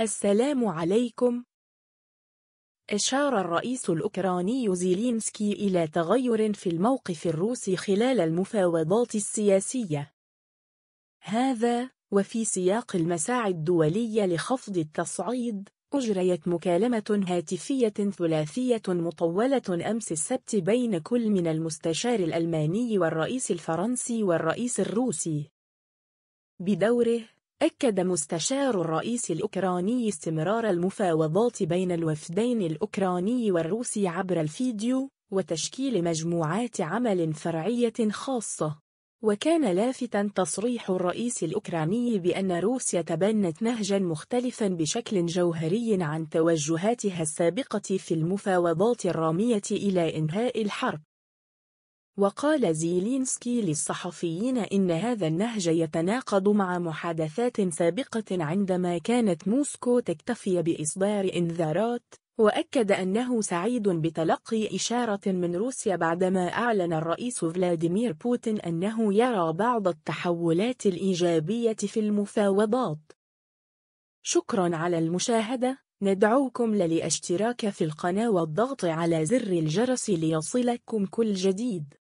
السلام عليكم أشار الرئيس الأوكراني زيلينسكي إلى تغير في الموقف الروسي خلال المفاوضات السياسية هذا وفي سياق المساعي الدولية لخفض التصعيد أجريت مكالمة هاتفية ثلاثية مطولة أمس السبت بين كل من المستشار الألماني والرئيس الفرنسي والرئيس الروسي بدوره أكد مستشار الرئيس الأوكراني استمرار المفاوضات بين الوفدين الأوكراني والروسي عبر الفيديو وتشكيل مجموعات عمل فرعية خاصة وكان لافتا تصريح الرئيس الأوكراني بأن روسيا تبنت نهجا مختلفا بشكل جوهري عن توجهاتها السابقة في المفاوضات الرامية إلى إنهاء الحرب وقال زيلينسكي للصحفيين إن هذا النهج يتناقض مع محادثات سابقة عندما كانت موسكو تكتفي بإصدار إنذارات وأكد أنه سعيد بتلقي إشارة من روسيا بعدما أعلن الرئيس فلاديمير بوتين أنه يرى بعض التحولات الإيجابية في المفاوضات شكرا على المشاهدة ندعوكم للاشتراك في القناة والضغط على زر الجرس ليصلكم كل جديد